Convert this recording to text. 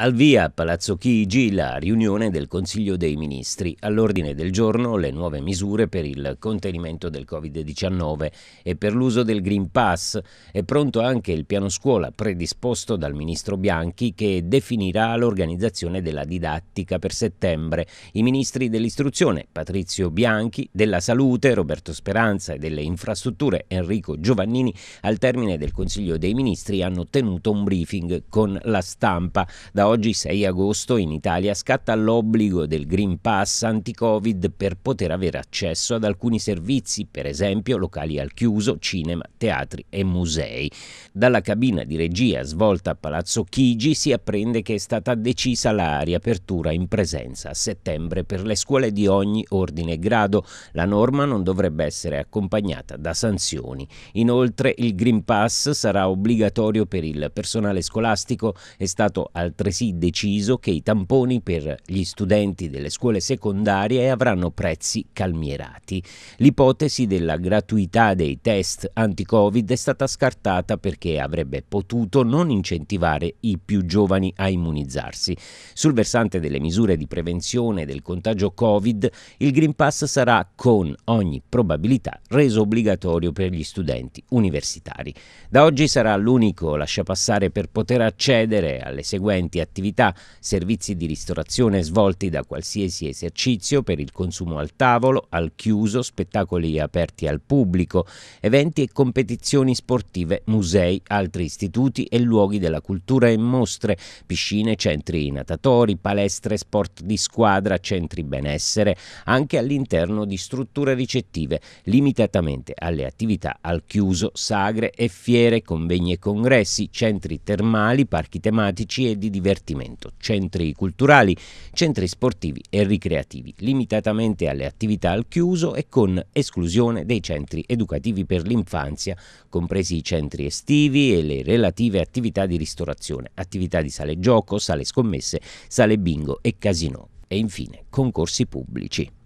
Al via Palazzo Chigi la riunione del Consiglio dei Ministri. All'ordine del giorno le nuove misure per il contenimento del Covid-19 e per l'uso del Green Pass. È pronto anche il piano scuola predisposto dal ministro Bianchi che definirà l'organizzazione della didattica per settembre. I ministri dell'istruzione Patrizio Bianchi, della salute Roberto Speranza e delle infrastrutture Enrico Giovannini al termine del Consiglio dei Ministri hanno tenuto un briefing con la stampa. Da oggi 6 agosto in Italia scatta l'obbligo del Green Pass anti-Covid per poter avere accesso ad alcuni servizi, per esempio locali al chiuso, cinema, teatri e musei. Dalla cabina di regia svolta a Palazzo Chigi si apprende che è stata decisa la riapertura in presenza a settembre per le scuole di ogni ordine e grado. La norma non dovrebbe essere accompagnata da sanzioni. Inoltre il Green Pass sarà obbligatorio per il personale scolastico, è stato altresì altresì deciso che i tamponi per gli studenti delle scuole secondarie avranno prezzi calmierati. L'ipotesi della gratuità dei test anti-Covid è stata scartata perché avrebbe potuto non incentivare i più giovani a immunizzarsi. Sul versante delle misure di prevenzione del contagio Covid, il Green Pass sarà con ogni probabilità reso obbligatorio per gli studenti universitari. Da oggi sarà l'unico lasciapassare per poter accedere alle seguenti attività attività, servizi di ristorazione svolti da qualsiasi esercizio per il consumo al tavolo, al chiuso, spettacoli aperti al pubblico, eventi e competizioni sportive, musei, altri istituti e luoghi della cultura e mostre, piscine, centri natatori, palestre, sport di squadra, centri benessere, anche all'interno di strutture ricettive, limitatamente alle attività al chiuso, sagre e fiere, convegni e congressi, centri termali, parchi tematici e di diversità divertimento, centri culturali, centri sportivi e ricreativi, limitatamente alle attività al chiuso e con esclusione dei centri educativi per l'infanzia, compresi i centri estivi e le relative attività di ristorazione, attività di sale gioco, sale scommesse, sale bingo e casino e infine concorsi pubblici.